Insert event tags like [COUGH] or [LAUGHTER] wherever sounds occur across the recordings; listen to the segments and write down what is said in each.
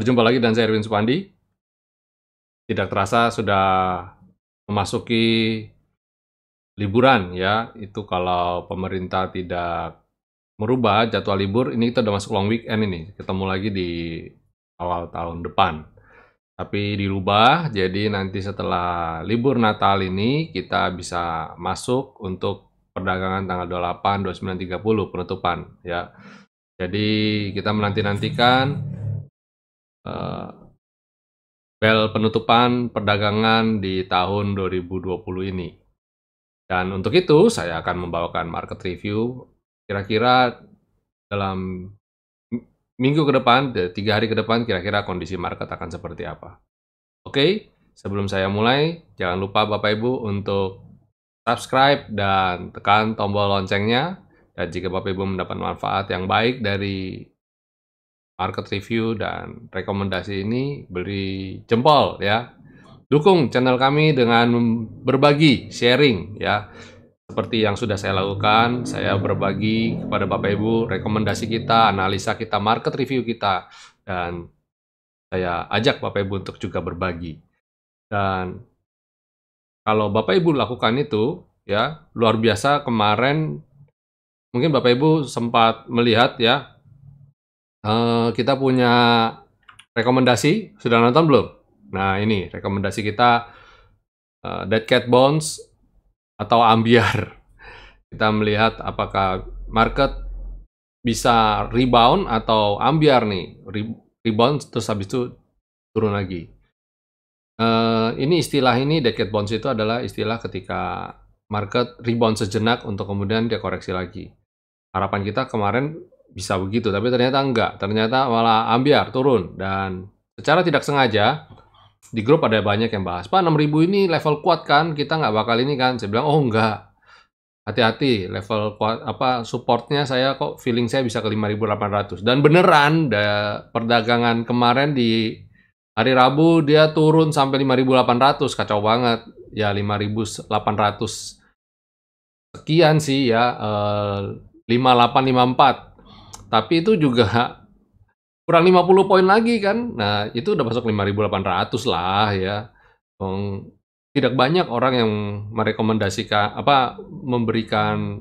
berjumpa lagi dan saya Erwin Supandi. Tidak terasa sudah memasuki liburan ya. Itu kalau pemerintah tidak merubah jadwal libur, ini kita sudah masuk long weekend ini. Ketemu lagi di awal tahun depan. Tapi dirubah, jadi nanti setelah libur Natal ini kita bisa masuk untuk perdagangan tanggal 28, 29, 30 penutupan ya. Jadi kita menanti-nantikan bel eh, penutupan perdagangan di tahun 2020 ini. Dan untuk itu saya akan membawakan market review kira-kira dalam minggu ke depan, tiga hari ke depan kira-kira kondisi market akan seperti apa. Oke, sebelum saya mulai, jangan lupa Bapak Ibu untuk subscribe dan tekan tombol loncengnya. Dan jika Bapak Ibu mendapat manfaat yang baik dari market review dan rekomendasi ini beri jempol ya. Dukung channel kami dengan berbagi, sharing ya. Seperti yang sudah saya lakukan, saya berbagi kepada Bapak Ibu rekomendasi kita, analisa kita, market review kita dan saya ajak Bapak Ibu untuk juga berbagi. Dan kalau Bapak Ibu lakukan itu ya, luar biasa kemarin mungkin Bapak Ibu sempat melihat ya Eh, kita punya rekomendasi. Sudah nonton belum? Nah, ini rekomendasi kita uh, Dead Cat Bones atau Ambiar. Kita melihat apakah market bisa rebound atau ambiar nih. Re rebound terus habis itu turun lagi. Uh, ini istilah ini dead cat Bones itu adalah istilah ketika market rebound sejenak untuk kemudian dia koreksi lagi. Harapan kita kemarin bisa begitu, tapi ternyata enggak. Ternyata malah ambiar turun dan secara tidak sengaja di grup ada banyak yang bahas, Pak 6000 ini level kuat kan, kita nggak bakal ini kan. Saya bilang, oh enggak, hati-hati level kuat apa supportnya saya kok feeling saya bisa ke 5800 dan beneran da, perdagangan kemarin di hari Rabu dia turun sampai 5800 kacau banget ya 5800 sekian sih ya E, eh, 5854 tapi itu juga kurang 50 poin lagi kan. Nah, itu udah masuk 5.800 lah ya. Tidak banyak orang yang merekomendasikan apa memberikan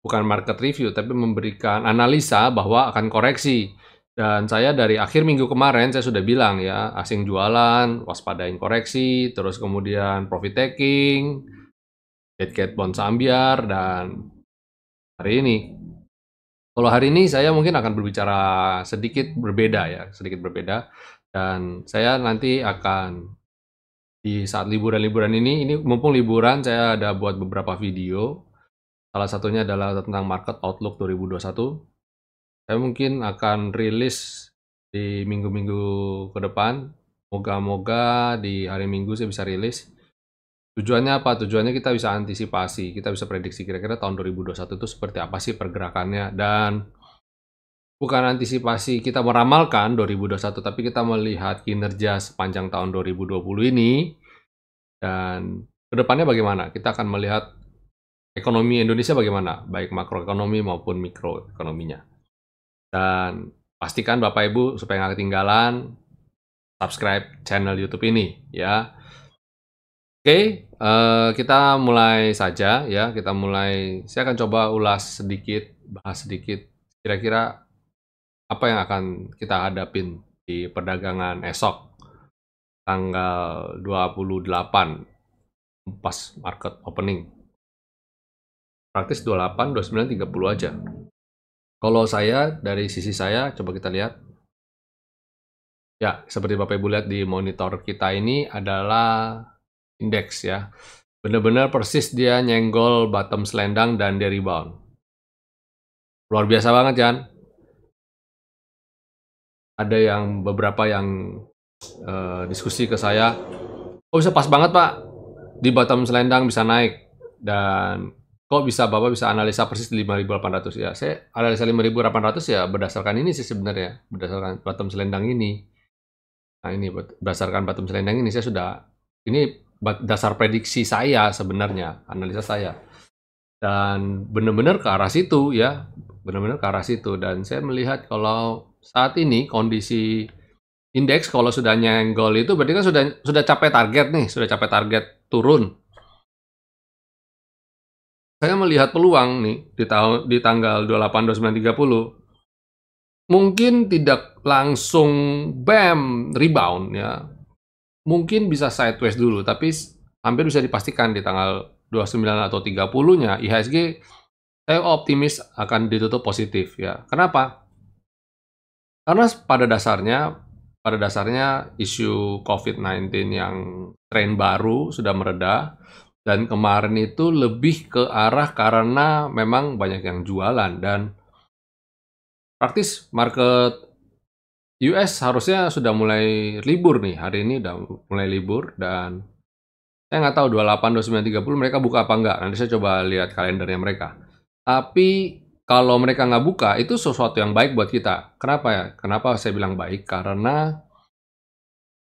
bukan market review tapi memberikan analisa bahwa akan koreksi. Dan saya dari akhir minggu kemarin saya sudah bilang ya, asing jualan, waspadain koreksi, terus kemudian profit taking, dead cat bond sambiar dan hari ini. Kalau hari ini saya mungkin akan berbicara sedikit berbeda ya, sedikit berbeda. Dan saya nanti akan di saat liburan-liburan ini, ini mumpung liburan saya ada buat beberapa video. Salah satunya adalah tentang market outlook 2021. Saya mungkin akan rilis di minggu-minggu ke depan. Moga-moga di hari Minggu saya bisa rilis Tujuannya apa? Tujuannya kita bisa antisipasi, kita bisa prediksi kira-kira tahun 2021 itu seperti apa sih pergerakannya dan bukan antisipasi kita meramalkan 2021 tapi kita melihat kinerja sepanjang tahun 2020 ini dan kedepannya bagaimana? Kita akan melihat ekonomi Indonesia bagaimana, baik makroekonomi maupun mikroekonominya. Dan pastikan Bapak Ibu supaya nggak ketinggalan subscribe channel YouTube ini ya. Oke, okay, uh, eh, kita mulai saja ya. Kita mulai. Saya akan coba ulas sedikit, bahas sedikit. Kira-kira apa yang akan kita hadapin di perdagangan esok tanggal 28 pas market opening. Praktis 28, 29, 30 aja. Kalau saya dari sisi saya coba kita lihat Ya, seperti Bapak Ibu lihat di monitor kita ini adalah Index ya. Benar-benar persis dia nyenggol bottom selendang dan dia rebound. Luar biasa banget, Jan. Ada yang beberapa yang uh, diskusi ke saya, oh bisa pas banget pak, di bottom selendang bisa naik. Dan kok bisa Bapak bisa analisa persis di 5.800 ya? Saya analisa 5.800 ya berdasarkan ini sih sebenarnya, berdasarkan bottom selendang ini. Nah ini berdasarkan bottom selendang ini saya sudah ini dasar prediksi saya sebenarnya, analisa saya. Dan benar-benar ke arah situ ya, benar-benar ke arah situ. Dan saya melihat kalau saat ini kondisi indeks kalau sudah nyenggol itu berarti kan sudah sudah capai target nih, sudah capai target turun. Saya melihat peluang nih di tahun di tanggal 28 29 30 mungkin tidak langsung bam rebound ya mungkin bisa sideways dulu, tapi hampir bisa dipastikan di tanggal 29 atau 30-nya IHSG saya optimis akan ditutup positif ya. Kenapa? Karena pada dasarnya pada dasarnya isu COVID-19 yang tren baru sudah mereda dan kemarin itu lebih ke arah karena memang banyak yang jualan dan praktis market US harusnya sudah mulai libur nih. Hari ini udah mulai libur dan saya nggak tahu 28, 29, 30 mereka buka apa nggak. Nanti saya coba lihat kalendernya mereka. Tapi kalau mereka nggak buka, itu sesuatu yang baik buat kita. Kenapa ya? Kenapa saya bilang baik? Karena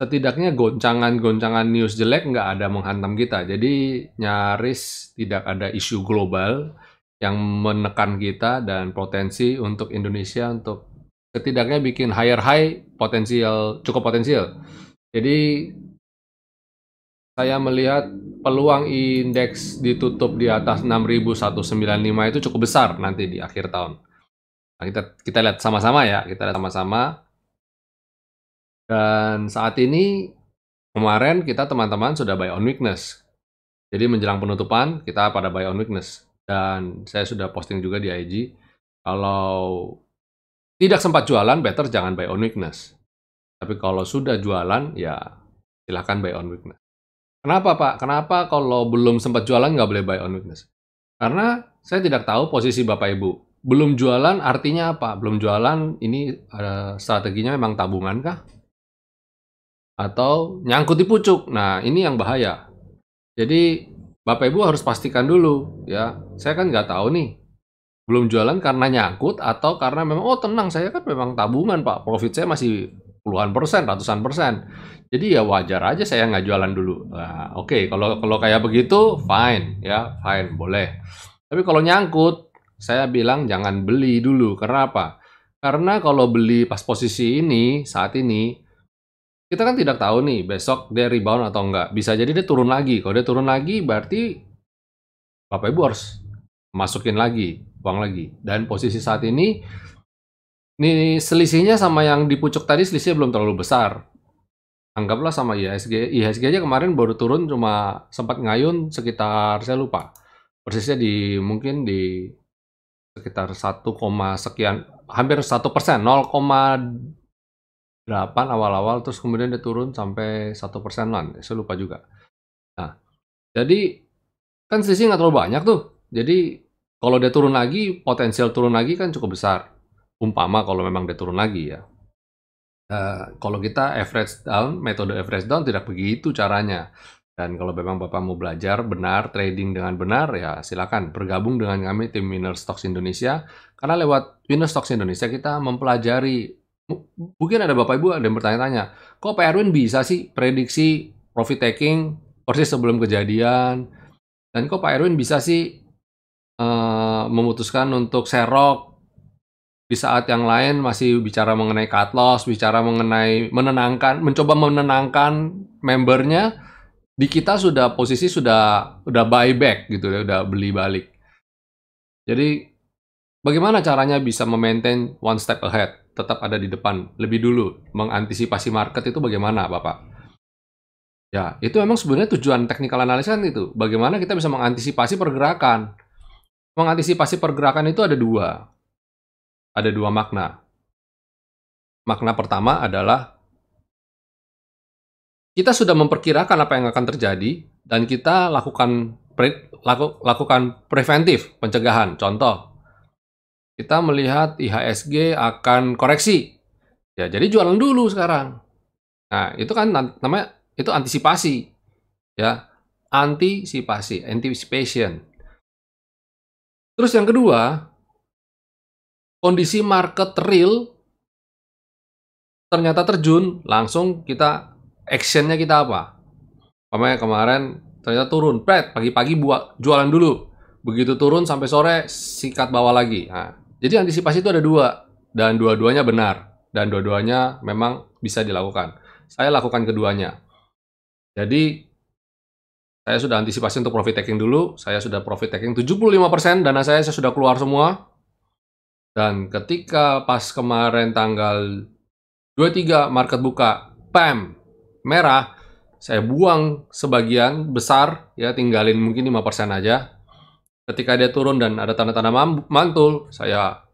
setidaknya goncangan-goncangan news jelek nggak ada menghantam kita. Jadi nyaris tidak ada isu global yang menekan kita dan potensi untuk Indonesia untuk setidaknya bikin higher high potensial cukup potensial. Jadi saya melihat peluang indeks ditutup di atas 6.195 itu cukup besar nanti di akhir tahun. Nah, kita kita lihat sama-sama ya, kita lihat sama-sama. Dan saat ini kemarin kita teman-teman sudah buy on weakness. Jadi menjelang penutupan kita pada buy on weakness dan saya sudah posting juga di IG kalau tidak sempat jualan, better jangan buy on weakness. Tapi kalau sudah jualan, ya silahkan buy on weakness. Kenapa Pak? Kenapa kalau belum sempat jualan nggak boleh buy on weakness? Karena saya tidak tahu posisi Bapak Ibu. Belum jualan artinya apa? Belum jualan ini uh, strateginya memang tabungan kah? Atau nyangkut di pucuk? Nah ini yang bahaya. Jadi Bapak Ibu harus pastikan dulu ya. Saya kan nggak tahu nih belum jualan karena nyangkut atau karena memang oh tenang saya kan memang tabungan pak profit saya masih puluhan persen ratusan persen jadi ya wajar aja saya nggak jualan dulu nah, oke okay. kalau kalau kayak begitu fine ya fine boleh tapi kalau nyangkut saya bilang jangan beli dulu karena apa karena kalau beli pas posisi ini saat ini kita kan tidak tahu nih besok dia rebound atau enggak bisa jadi dia turun lagi kalau dia turun lagi berarti bapak ibu harus masukin lagi uang lagi dan posisi saat ini ini selisihnya sama yang di pucuk tadi selisihnya belum terlalu besar anggaplah sama IHSG IHSG aja kemarin baru turun cuma sempat ngayun sekitar saya lupa persisnya di mungkin di sekitar 1, sekian hampir satu persen 0, 8 awal-awal terus kemudian dia turun sampai 1 satu persenan saya lupa juga nah jadi kan selisih nggak terlalu banyak tuh jadi kalau dia turun lagi, potensial turun lagi kan cukup besar. Umpama kalau memang dia turun lagi ya. Uh, kalau kita average down, metode average down tidak begitu caranya. Dan kalau memang Bapak mau belajar benar, trading dengan benar, ya silakan bergabung dengan kami tim Winner Stocks Indonesia. Karena lewat Winner Stocks Indonesia kita mempelajari, mungkin ada Bapak Ibu ada yang bertanya-tanya, kok Pak Erwin bisa sih prediksi profit taking persis sebelum kejadian? Dan kok Pak Erwin bisa sih uh, memutuskan untuk serok di saat yang lain masih bicara mengenai cut loss, bicara mengenai menenangkan, mencoba menenangkan membernya. Di kita sudah posisi sudah udah buyback gitu ya, udah beli balik. Jadi bagaimana caranya bisa memaintain one step ahead, tetap ada di depan, lebih dulu mengantisipasi market itu bagaimana, Bapak? Ya, itu memang sebenarnya tujuan teknikal analysis kan itu. Bagaimana kita bisa mengantisipasi pergerakan Mengantisipasi pergerakan itu ada dua. Ada dua makna. Makna pertama adalah kita sudah memperkirakan apa yang akan terjadi dan kita lakukan pre, laku, lakukan preventif, pencegahan. Contoh, kita melihat IHSG akan koreksi. Ya, jadi jualan dulu sekarang. Nah, itu kan namanya itu antisipasi. Ya, antisipasi, anticipation. Terus yang kedua, kondisi market real ternyata terjun, langsung kita actionnya kita apa? Pamanya kemarin ternyata turun, pet pagi-pagi buat jualan dulu, begitu turun sampai sore sikat bawah lagi. Nah, jadi antisipasi itu ada dua dan dua-duanya benar dan dua-duanya memang bisa dilakukan. Saya lakukan keduanya. Jadi saya sudah antisipasi untuk profit taking dulu. Saya sudah profit taking 75% dana saya saya sudah keluar semua. Dan ketika pas kemarin tanggal 23 market buka, pam, merah, saya buang sebagian besar ya tinggalin mungkin 5% aja. Ketika dia turun dan ada tanda-tanda mantul, saya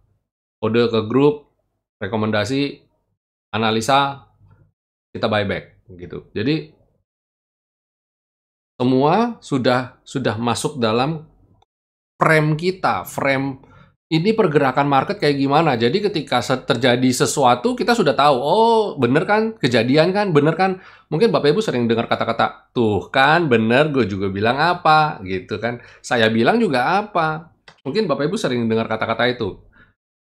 kode ke grup, rekomendasi, analisa, kita buyback gitu. Jadi semua sudah sudah masuk dalam frame kita, frame ini pergerakan market kayak gimana. Jadi ketika terjadi sesuatu kita sudah tahu, oh bener kan kejadian kan, bener kan. Mungkin Bapak Ibu sering dengar kata-kata, tuh kan bener gue juga bilang apa gitu kan. Saya bilang juga apa. Mungkin Bapak Ibu sering dengar kata-kata itu.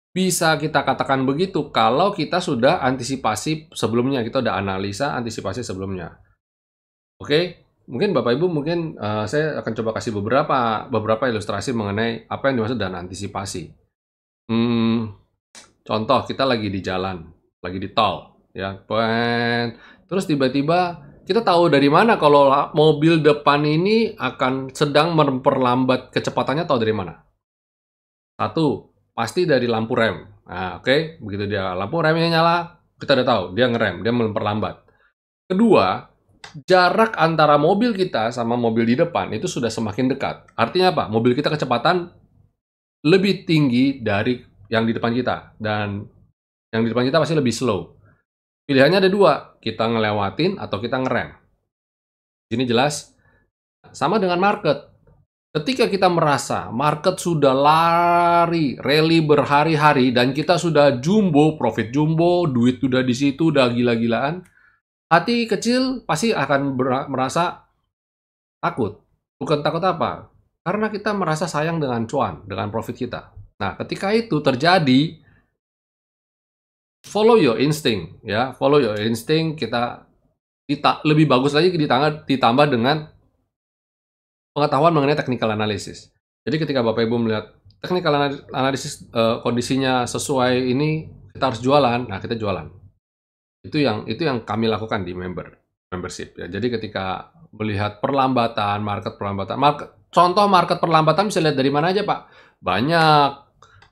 Bisa kita katakan begitu kalau kita sudah antisipasi sebelumnya, kita udah analisa antisipasi sebelumnya. Oke, okay? mungkin Bapak Ibu mungkin uh, saya akan coba kasih beberapa beberapa ilustrasi mengenai apa yang dimaksud dan antisipasi. Hmm, contoh kita lagi di jalan, lagi di tol, ya. Pen, terus tiba-tiba kita tahu dari mana kalau mobil depan ini akan sedang memperlambat kecepatannya tahu dari mana? Satu, pasti dari lampu rem. Nah, oke, okay. begitu dia lampu remnya nyala, kita udah tahu dia ngerem, dia memperlambat. Kedua, jarak antara mobil kita sama mobil di depan itu sudah semakin dekat. Artinya apa? Mobil kita kecepatan lebih tinggi dari yang di depan kita dan yang di depan kita pasti lebih slow. Pilihannya ada dua, kita ngelewatin atau kita ngerem. Ini jelas sama dengan market. Ketika kita merasa market sudah lari, rally berhari-hari dan kita sudah jumbo, profit jumbo, duit sudah di situ, udah gila-gilaan, Hati kecil pasti akan merasa takut. Bukan takut apa? Karena kita merasa sayang dengan cuan, dengan profit kita. Nah, ketika itu terjadi, follow your instinct, ya, follow your instinct. Kita kita lebih bagus lagi ditambah, ditambah dengan pengetahuan mengenai technical analysis. Jadi ketika Bapak Ibu melihat technical analysis uh, eh, kondisinya sesuai ini, kita harus jualan, nah kita jualan. Itu yang itu yang kami lakukan di member membership ya. Jadi ketika melihat perlambatan market perlambatan market contoh market perlambatan bisa lihat dari mana aja, Pak. Banyak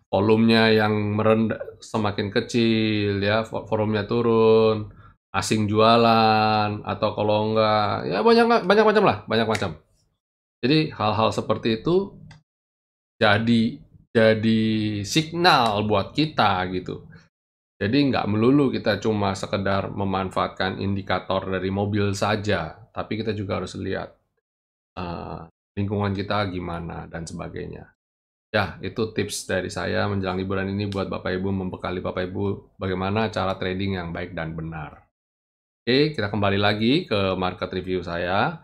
volumenya yang merendah semakin kecil ya, forumnya turun, asing jualan atau kalau enggak ya banyak banyak macam lah, banyak macam. Jadi hal-hal seperti itu jadi jadi signal buat kita gitu. Jadi nggak melulu kita cuma sekedar memanfaatkan indikator dari mobil saja, tapi kita juga harus lihat uh, lingkungan kita gimana dan sebagainya. Ya, itu tips dari saya menjelang liburan ini buat Bapak Ibu membekali Bapak Ibu bagaimana cara trading yang baik dan benar. Oke, kita kembali lagi ke market review saya.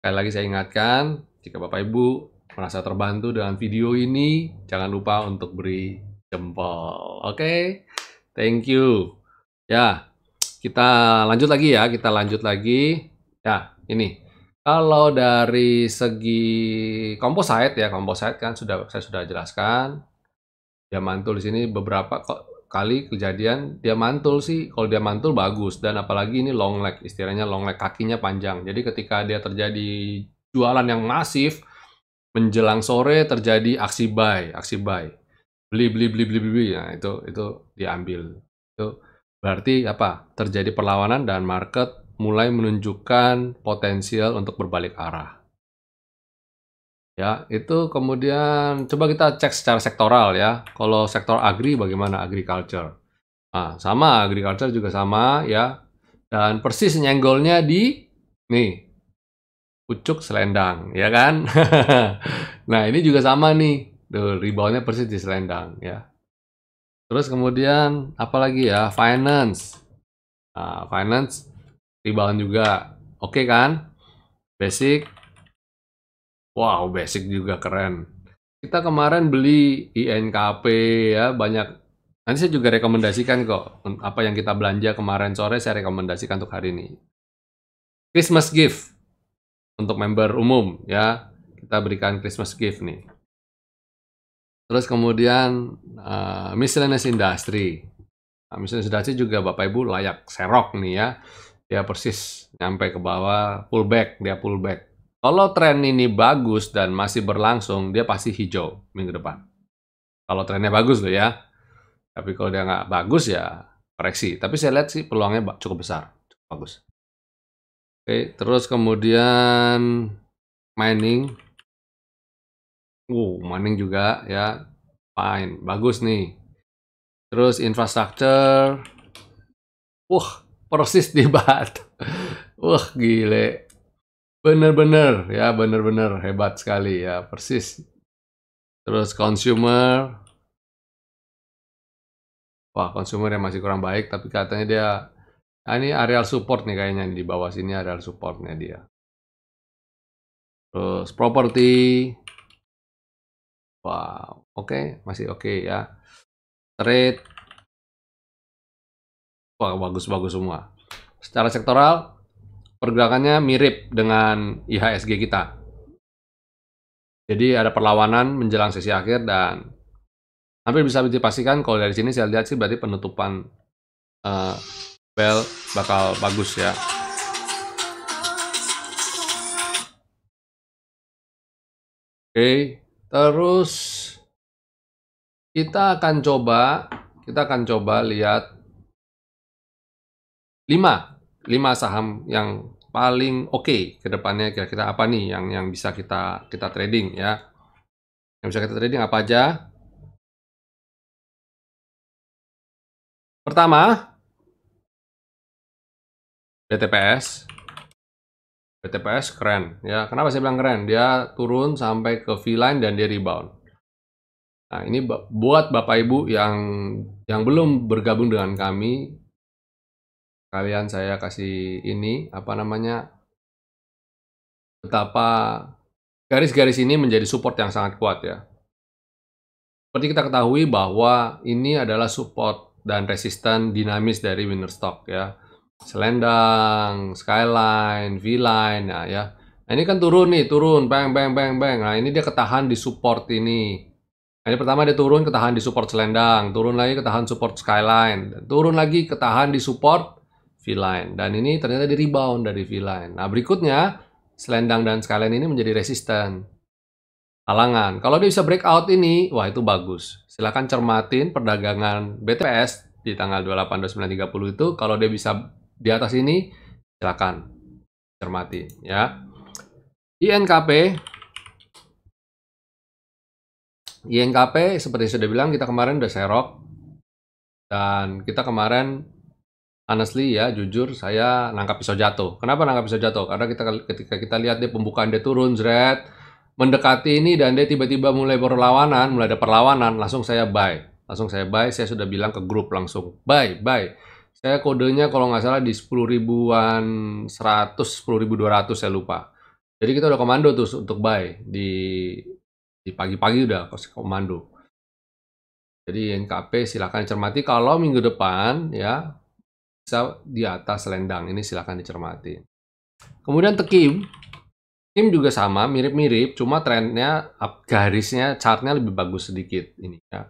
Sekali lagi saya ingatkan, jika Bapak Ibu merasa terbantu dengan video ini, jangan lupa untuk beri jempol. Oke? Thank you. Ya, kita lanjut lagi ya. Kita lanjut lagi. Ya, ini. Kalau dari segi komposit ya, komposit kan sudah saya sudah jelaskan. Dia mantul di sini beberapa kali kejadian dia mantul sih. Kalau dia mantul bagus dan apalagi ini long leg, istilahnya long leg kakinya panjang. Jadi ketika dia terjadi jualan yang masif menjelang sore terjadi aksi buy, aksi buy beli beli beli beli beli ya itu itu diambil itu berarti apa terjadi perlawanan dan market mulai menunjukkan potensial untuk berbalik arah ya itu kemudian coba kita cek secara sektoral ya kalau sektor agri bagaimana agriculture nah, sama agriculture juga sama ya dan persis nyenggolnya di nih pucuk selendang ya kan [LAUGHS] nah ini juga sama nih The reboundnya persis di selendang ya. Terus kemudian apalagi ya finance. Nah, finance rebound juga. Oke okay, kan? Basic. Wow, basic juga keren. Kita kemarin beli INKP ya, banyak Nanti saya juga rekomendasikan kok apa yang kita belanja kemarin sore saya rekomendasikan untuk hari ini. Christmas gift untuk member umum ya. Kita berikan Christmas gift nih. Terus kemudian uh, miscellaneous industry. Nah, miscellaneous industry juga Bapak Ibu layak serok nih ya. Dia persis nyampe ke bawah, pullback, dia pullback. Kalau tren ini bagus dan masih berlangsung, dia pasti hijau minggu depan. Kalau trennya bagus loh ya. Tapi kalau dia nggak bagus ya koreksi. Tapi saya lihat sih peluangnya cukup besar, cukup bagus. Oke, terus kemudian mining Uh, mining juga ya. Fine, bagus nih. Terus infrastructure. Wah, persis di bat. Wah, gile. Bener-bener ya, bener-bener hebat sekali ya, persis. Terus consumer. Wah, consumer yang masih kurang baik, tapi katanya dia Nah, ini areal support nih kayaknya di bawah sini areal supportnya dia. Terus property Wow, oke, okay. masih oke okay ya. Trade, wah bagus-bagus semua. Secara sektoral, pergerakannya mirip dengan IHSG kita. Jadi ada perlawanan menjelang sesi akhir dan hampir bisa dipastikan kalau dari sini saya lihat sih berarti penutupan uh, eh, bell bakal bagus ya. Oke, okay. Terus kita akan coba kita akan coba lihat 5 5 saham yang paling oke okay ke depannya kira-kira apa nih yang yang bisa kita kita trading ya. Yang bisa kita trading apa aja? Pertama BTPS BTPS keren. Ya, kenapa saya bilang keren? Dia turun sampai ke V-line dan dia rebound. Nah, ini buat Bapak Ibu yang yang belum bergabung dengan kami, kalian saya kasih ini apa namanya? Betapa garis-garis ini menjadi support yang sangat kuat ya. Seperti kita ketahui bahwa ini adalah support dan resisten dinamis dari winner stock ya selendang, skyline, V-line, nah ya. Nah, ini kan turun nih, turun, bang, bang, bang, bang. Nah, ini dia ketahan di support ini. Nah, ini pertama dia turun, ketahan di support selendang, turun lagi ketahan support skyline, turun lagi ketahan di support V-line. Dan ini ternyata di rebound dari V-line. Nah, berikutnya, selendang dan skyline ini menjadi resisten. Halangan. Kalau dia bisa breakout ini, wah itu bagus. Silahkan cermatin perdagangan BTS di tanggal 28, 29, 30 itu. Kalau dia bisa di atas ini silakan cermati ya. INKP INKP seperti sudah bilang kita kemarin udah serok dan kita kemarin honestly ya jujur saya nangkap pisau jatuh. Kenapa nangkap pisau jatuh? Karena kita ketika kita lihat dia pembukaan dia turun zret mendekati ini dan dia tiba-tiba mulai berlawanan, mulai ada perlawanan, langsung saya buy. Langsung saya buy, saya sudah bilang ke grup langsung buy, buy. Saya kodenya kalau nggak salah di 10000 ribuan 100, 200 saya lupa. Jadi kita udah komando terus untuk buy di di pagi-pagi udah komando. Jadi NKP silahkan cermati Kalau minggu depan ya bisa di atas selendang ini silahkan dicermati. Kemudian tekim, Tekim juga sama, mirip-mirip, cuma trennya garisnya, chartnya lebih bagus sedikit ini ya.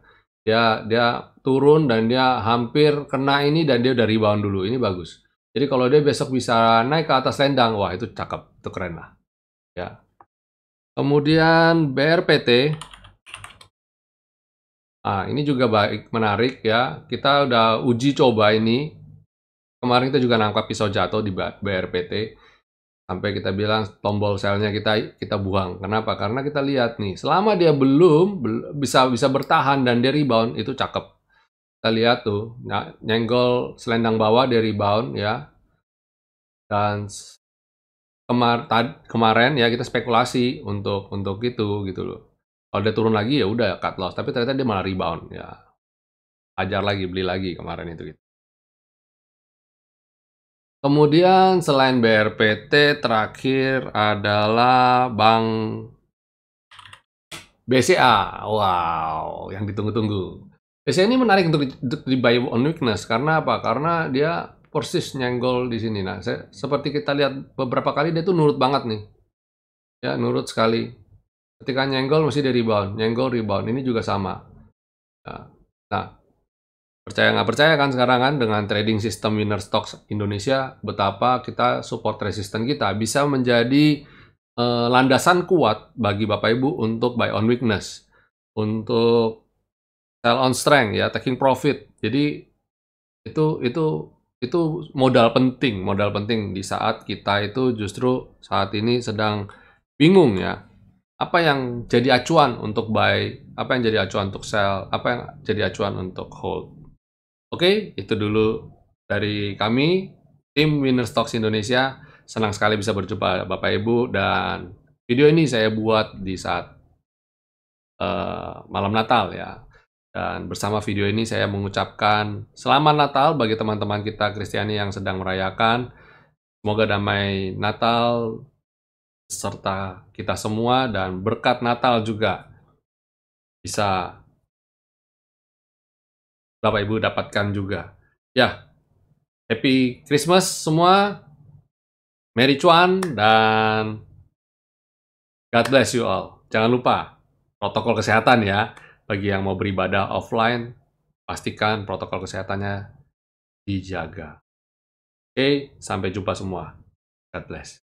Dia dia turun dan dia hampir kena ini dan dia udah rebound dulu. Ini bagus. Jadi kalau dia besok bisa naik ke atas lendang, wah itu cakep, itu keren lah. Ya. Kemudian BRPT. Ah, ini juga baik, menarik ya. Kita udah uji coba ini. Kemarin kita juga nangkap pisau jatuh di BRPT sampai kita bilang tombol selnya kita kita buang. Kenapa? Karena kita lihat nih, selama dia belum bisa bisa bertahan dan dia rebound itu cakep. Kita lihat tuh, nyenggol selendang bawah dia rebound ya. Dan kemar tad, kemarin ya kita spekulasi untuk untuk itu gitu loh. Kalau dia turun lagi ya udah cut loss, tapi ternyata dia malah rebound ya. Ajar lagi, beli lagi kemarin itu gitu. Kemudian selain BRPT terakhir adalah Bank BCA. Wow, yang ditunggu-tunggu. BCA ini menarik untuk di, buy on weakness karena apa? Karena dia persis nyenggol di sini. Nah, saya, seperti kita lihat beberapa kali dia tuh nurut banget nih. Ya, nurut sekali. Ketika nyenggol mesti di rebound, nyenggol rebound. Ini juga sama. nah, nah percaya nggak percaya kan sekarang kan dengan trading system winner stocks Indonesia betapa kita support resisten kita bisa menjadi eh, landasan kuat bagi Bapak Ibu untuk buy on weakness untuk sell on strength ya taking profit jadi itu itu itu modal penting modal penting di saat kita itu justru saat ini sedang bingung ya apa yang jadi acuan untuk buy apa yang jadi acuan untuk sell apa yang jadi acuan untuk hold Oke, itu dulu dari kami, tim Winner Stocks Indonesia. Senang sekali bisa berjumpa Bapak Ibu dan video ini saya buat di saat uh, malam Natal ya. Dan bersama video ini saya mengucapkan selamat Natal bagi teman-teman kita Kristiani yang sedang merayakan. Semoga damai Natal serta kita semua dan berkat Natal juga bisa Bapak Ibu dapatkan juga. Ya, Happy Christmas semua. Merry Chuan dan God bless you all. Jangan lupa protokol kesehatan ya bagi yang mau beribadah offline pastikan protokol kesehatannya dijaga. Oke, sampai jumpa semua. God bless.